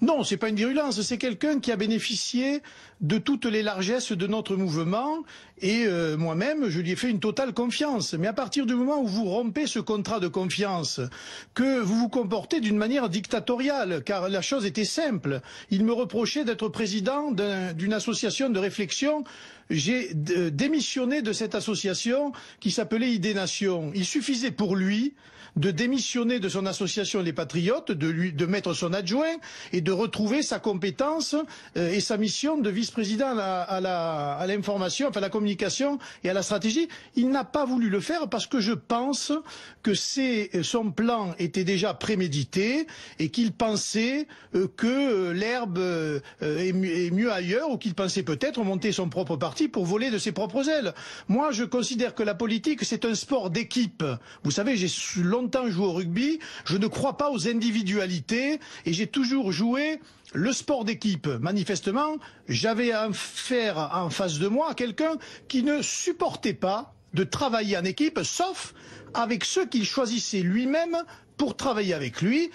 Non, c'est pas une virulence, c'est quelqu'un qui a bénéficié de toutes les largesses de notre mouvement et euh, moi-même, je lui ai fait une totale confiance. Mais à partir du moment où vous rompez ce contrat de confiance, que vous vous comportez d'une manière dictatoriale, car la chose était simple, il me reprochait d'être président d'une association de réflexion j'ai euh, démissionné de cette association qui s'appelait ID Nation. Il suffisait pour lui de démissionner de son association Les Patriotes, de, lui, de mettre son adjoint et de retrouver sa compétence euh, et sa mission de vice-président à l'information, à enfin la communication et à la stratégie. Il n'a pas voulu le faire parce que je pense que euh, son plan était déjà prémédité et qu'il pensait que l'herbe est mieux ailleurs ou qu'il pensait peut-être monter son propre parti pour voler de ses propres ailes. Moi, je considère que la politique, c'est un sport d'équipe. Vous savez, j'ai longtemps joué au rugby, je ne crois pas aux individualités, et j'ai toujours joué le sport d'équipe. Manifestement, j'avais à faire en face de moi quelqu'un qui ne supportait pas de travailler en équipe, sauf avec ceux qu'il choisissait lui-même pour travailler avec lui.